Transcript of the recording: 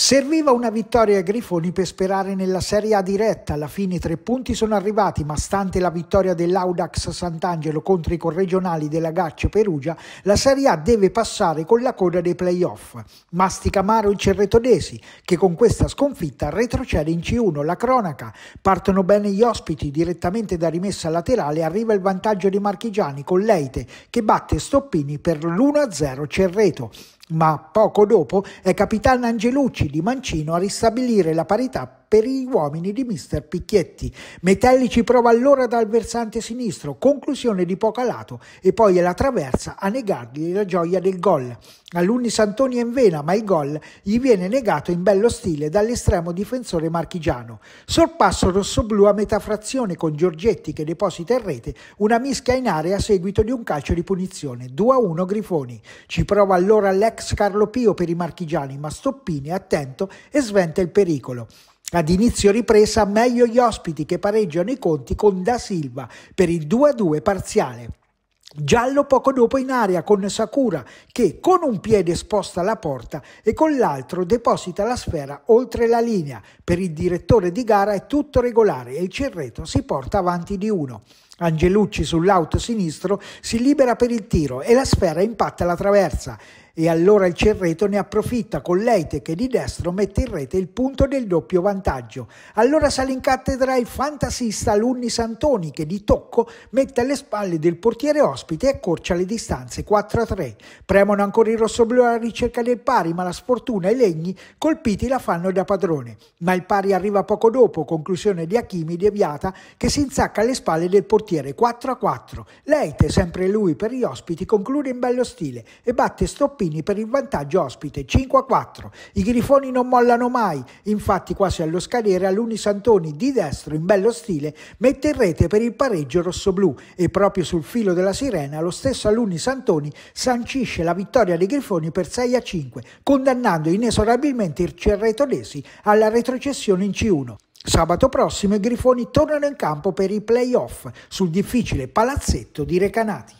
Serviva una vittoria ai Grifoni per sperare nella Serie A diretta, alla fine tre punti sono arrivati, ma stante la vittoria dell'Audax Sant'Angelo contro i corregionali della Gaccia Perugia, la Serie A deve passare con la coda dei playoff. Mastica amaro il Cerretodesi, che con questa sconfitta retrocede in C1, la cronaca. Partono bene gli ospiti, direttamente da rimessa laterale arriva il vantaggio dei marchigiani con Leite, che batte Stoppini per l'1-0 Cerreto ma poco dopo è Capitan Angelucci di Mancino a ristabilire la parità per gli uomini di mister Picchietti. Metellici prova allora dal versante sinistro, conclusione di poco lato e poi è la traversa a negargli la gioia del gol. All'Uni Santoni è in vena, ma il gol gli viene negato in bello stile dall'estremo difensore marchigiano. Sorpasso rossoblu a metà frazione con Giorgetti che deposita in rete una mischia in area a seguito di un calcio di punizione. 2-1 Grifoni. Ci prova allora l'ex Carlo Pio per i marchigiani, ma Stoppini è attento e sventa il pericolo. Ad inizio ripresa meglio gli ospiti che pareggiano i conti con Da Silva per il 2-2 parziale. Giallo poco dopo in aria con Sakura che con un piede sposta la porta e con l'altro deposita la sfera oltre la linea. Per il direttore di gara è tutto regolare e il cerretto si porta avanti di uno. Angelucci sull'auto sinistro si libera per il tiro e la sfera impatta la traversa e allora il Cerreto ne approfitta con l'Eite che di destro mette in rete il punto del doppio vantaggio. Allora sale in cattedra il fantasista Lunni Santoni che di tocco mette alle spalle del portiere ospite e accorcia le distanze 4 a 3. Premono ancora i rossoblù alla ricerca del pari ma la sfortuna e i legni colpiti la fanno da padrone. Ma il pari arriva poco dopo, conclusione di Achimi deviata che si insacca alle spalle del portiere 4 a 4. L'Eite, sempre lui per gli ospiti, conclude in bello stile e batte stoppito Pellegrini per il vantaggio ospite 5 a 4. I grifoni non mollano mai, infatti quasi allo scadere Aluni Santoni di destro in bello stile mette in rete per il pareggio rossoblù e proprio sul filo della sirena lo stesso Aluni Santoni sancisce la vittoria dei grifoni per 6 a 5, condannando inesorabilmente i cerretolesi alla retrocessione in C1. Sabato prossimo i grifoni tornano in campo per i playoff sul difficile palazzetto di Recanati.